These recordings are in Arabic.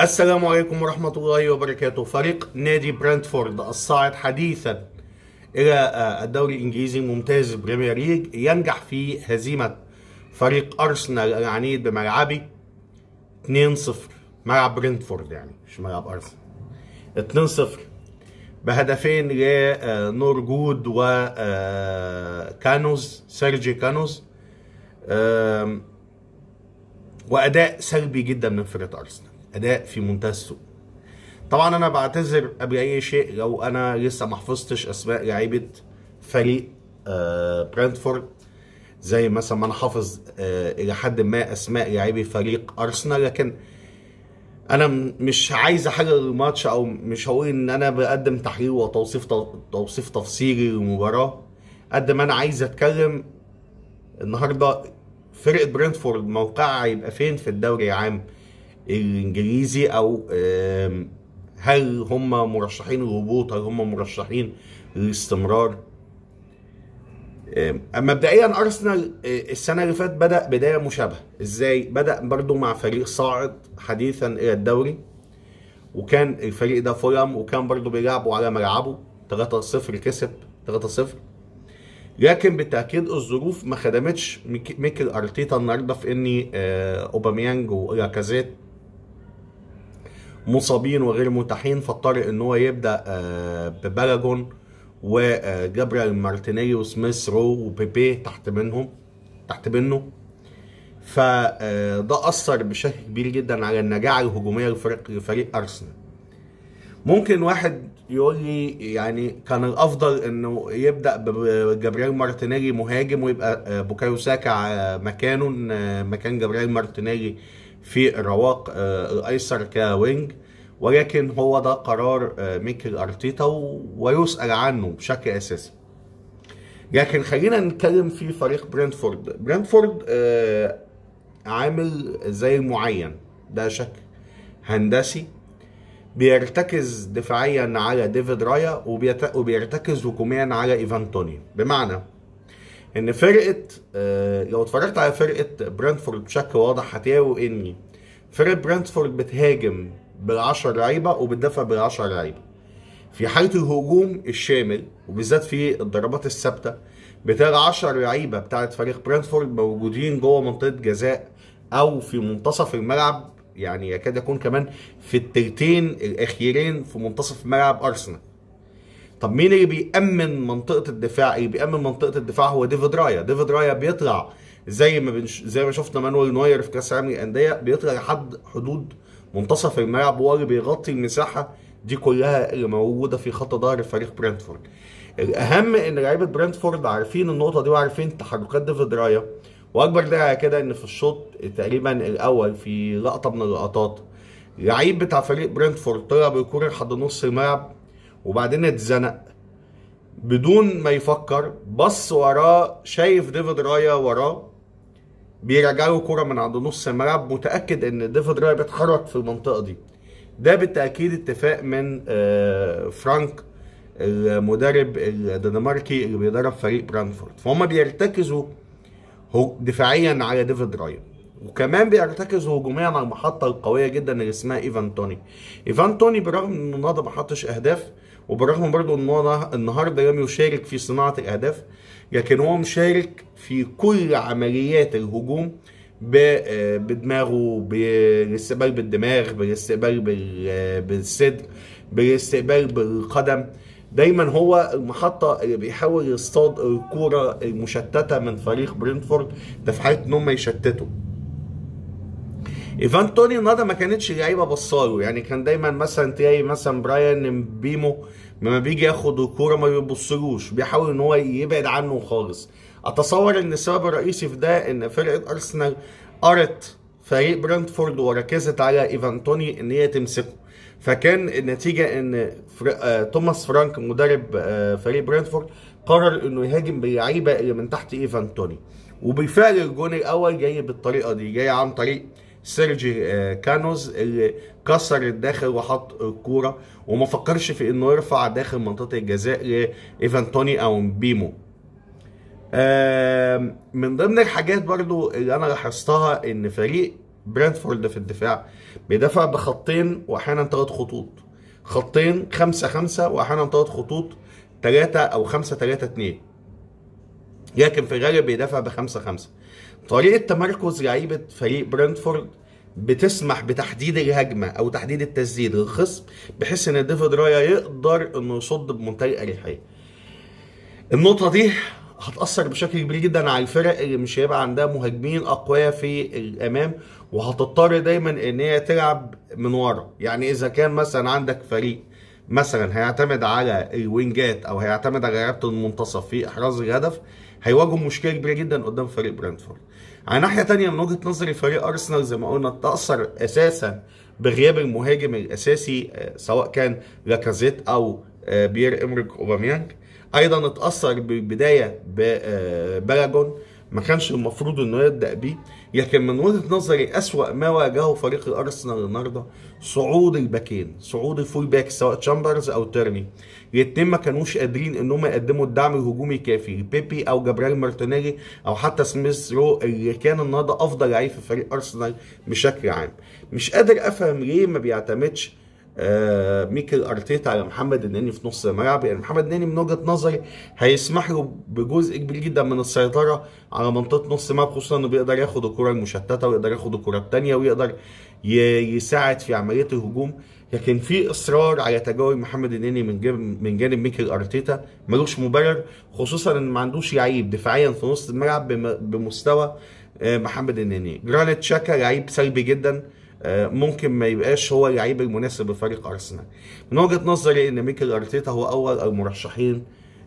السلام عليكم ورحمة الله وبركاته فريق نادي برنتفورد الصاعد حديثا إلى آه، الدوري الإنجليزي ممتاز بريمير ليج ينجح في هزيمة فريق أرسنال العنيد بملعبي 2-0 ملعب برنتفورد يعني مش ملعب أرسنال 2-0 بهدفين لنور آه، جود وكانوز آه، سيرجي كانوز وأداء سلبي جدا من فرقة أرسنال اداء في منتهى السوء طبعا انا بعتذر قبل اي شيء لو انا لسه ما حفظتش اسماء لعيبه فريق آه، برنتفورد زي مثلا ما انا حافظ آه، الى حد ما اسماء لاعبي فريق ارسنال لكن انا مش عايز احلل الماتش او مش هقول ان انا بقدم تحليل وتوصيف توصيف تفصيلي للمباراه قد ما انا عايز اتكلم النهارده فرقه برنتفورد موقعها هيبقى فين في الدوري العام الانجليزي او هل هم مرشحين للهبوط هل هم مرشحين للاستمرار مبدئيا ارسنال آه، السنه اللي فاتت بدا بدايه مشابهه ازاي بدا برضو مع فريق صاعد حديثا الى الدوري وكان الفريق ده فولام وكان برضو بيلعبوا على ملعبه 3-0 كسب 3-0 لكن بالتاكيد الظروف ما خدمتش ميكل ارتيتا النهارده في ان آه، اوباميانج ولاكازيت مصابين وغير متاحين فاضطر ان هو يبدا آه، ببلاجون وجابريل مارتيني وسميث رو وبيبي تحت منهم تحت منه فده آه، اثر بشكل كبير جدا على النجاعه الهجوميه لفريق فريق ارسنال ممكن واحد يقول لي يعني كان الافضل انه يبدا بجابريل مارتينيلي مهاجم ويبقى آه، بوكايو ساكا مكانه مكان جابريل مارتينيلي في الرواق آه، الايسر كوينج ولكن هو ده قرار آه، ميكل ارتيتا ويسال عنه بشكل اساسي لكن خلينا نتكلم في فريق برينتفورد، برينتفورد آه، عامل زي المعين ده شكل هندسي بيرتكز دفاعيا على ديفيد رايا وبيرتكز هجوميا على ايفان توني بمعنى ان فرقه آه، لو اتفرجت على فرقه برنتفورد بشكل واضح هتلاقوا ان فرقه برنتفورد بتهاجم بال10 لعيبه وبتدافع بال10 لعيبه في حاله الهجوم الشامل وبالذات في الضربات الثابته بتاع 10 لعيبه بتاعه فريق برنتفورد موجودين جوه منطقه جزاء او في منتصف الملعب يعني يكاد يكون كمان في التلتين الاخيرين في منتصف ملعب ارسنال طب مين اللي بيأمن منطقة الدفاع؟ اللي بيأمن منطقة الدفاع هو ديفيد رايا، ديفيد رايا بيطلع زي ما بنش... زي ما شفنا مانويل نوير في كأس العالم للأندية بيطلع لحد حدود منتصف الملعب وهو اللي بيغطي المساحة دي كلها اللي موجودة في خط ظهر فريق برنتفورد. الأهم إن لعيبة برنتفورد عارفين النقطة دي وعارفين تحركات ديفيد رايا وأكبر دليل على كده إن في الشوط تقريبا الأول في لقطة من اللقطات لعيب بتاع فريق برنتفورد طلع بالكورة لحد نص الملعب وبعدين اتزنق بدون ما يفكر بص وراه شايف ديفيد رايا وراه بيراجع له كوره من عند نص الملعب متاكد ان ديفيد رايا بيتحرك في المنطقه دي ده بالتاكيد اتفاق من آه، فرانك المدرب الدنماركي اللي بيدرب فريق برانفورد فهم بيرتكزوا دفاعيا على ديفيد رايا وكمان بيرتكزوا هجوميا على المحطه القويه جدا اللي اسمها ايفان توني ايفان توني برغم انه النهارده ما حطش اهداف وبالرغم برضه ان هو النهارده لم يشارك في صناعه الاهداف لكن هو مشارك في كل عمليات الهجوم آه، بدماغه بالاستقبال بالدماغ بالاستقبال آه، بالصدر بالاستقبال بالقدم دايما هو المحطة اللي بيحاول يصطاد الكورة المشتتة من فريق برينفورد ده في حالة ان هم يشتتوا ايفان توني النهارده ما كانتش لعيبه بصاله يعني كان دايما مثلا تلاقي مثلا برايان بيمو لما بيجي ياخد الكوره ما بيبصلوش بيحاول ان هو يبعد عنه خالص اتصور ان السبب الرئيسي في ده ان فرقه ارسنال قرت فريق برنتفورد وركزت على ايفان توني ان هي تمسكه فكان النتيجه ان فر... آه، توماس فرانك مدرب آه، فريق برنتفورد قرر انه يهاجم باللعيبه اللي من تحت ايفان توني وبالفعل الجون الاول جاي بالطريقه دي جاي عن طريق سيرجي آه، كانوز اللي كسر الداخل وحط الكوره وما فكرش في انه يرفع داخل منطقه الجزاء لايفان توني او بيمو آه، من ضمن الحاجات برضو اللي انا لاحظتها ان فريق برنتفورد في الدفاع بيدافع بخطين واحيانا ثلاث خطوط خطين خمسة خمسة واحيانا ثلاث خطوط ثلاثة او خمسة ثلاثة اتنين لكن في الغالب بيدافع ب 5 5 طريقه تمركز لعيبه فريق برنتفورد بتسمح بتحديد الهجمه او تحديد التسديد للخصم بحيث ان ديفيد رايا يقدر انه يصد بمنتهى الاريحيه. النقطه دي هتأثر بشكل كبير جدا على الفرق اللي مش هيبقى عندها مهاجمين أقوياء في الأمام وهتضطر دايما إن هي تلعب من ورا، يعني إذا كان مثلا عندك فريق مثلا هيعتمد على الوينجات أو هيعتمد على لعيبة المنتصف في إحراز الهدف هيواجهوا مشكله كبيره جدا قدام فريق برنتفورد على ناحيه ثانيه من وجهه نظري فريق ارسنال زي ما قلنا اتاثر اساسا بغياب المهاجم الاساسي آه، سواء كان لاكازيت او آه، بيير امريك اوباميانج ايضا اتاثر بالبدايه ببلاجون آه، ما كانش المفروض انه يبدا بيه لكن من وجهه نظري اسوا ما واجهه فريق الارسنال النهارده صعود الباكين صعود الفول باك سواء تشامبرز او تيرني الاثنين ما كانوش قادرين ان هم يقدموا الدعم الهجومي الكافي بيبي او جبريل مارتينيلي او حتى سميث رو اللي كان النهارده افضل لعيب في فريق ارسنال بشكل عام مش قادر افهم ليه ما بيعتمدش آه، ميكل ارتيتا على محمد النني في نص الملعب يعني محمد النني من وجهه نظري هيسمح له بجزء كبير جدا من السيطره على منطقه نص الملعب خصوصا انه بيقدر ياخد الكره المشتته ويقدر ياخد الكره الثانيه ويقدر يساعد في عمليه الهجوم لكن في اصرار على تجاوز محمد النني من جانب من جانب ميكل ارتيتا ملوش مبرر خصوصا ان ما عندوش لعيب دفاعيا في نص الملعب بمستوى آه، محمد النني جرانيت شاكا لعيب سلبي جدا آه، ممكن ما يبقاش هو اللعيب المناسب لفريق ارسنال من وجهه نظري ان ميكل ارتيتا هو اول المرشحين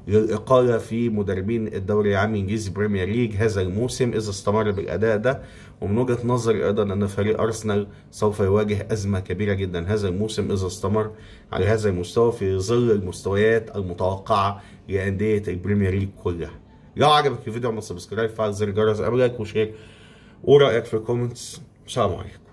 للإقالة في مدربين الدوري العام الإنجليزي بريمير ليج هذا الموسم إذا استمر بالأداء ده ومن وجهة نظري أيضا أن فريق أرسنال سوف يواجه أزمة كبيرة جدا هذا الموسم إذا استمر على هذا المستوى في ظل المستويات المتوقعة لأندية البريمير ليج كلها. لو عجبك الفيديو اعمل سبسكرايب فعل زر الجرس قبلك وشير ورأيك في الكومنتس سلام عليكم.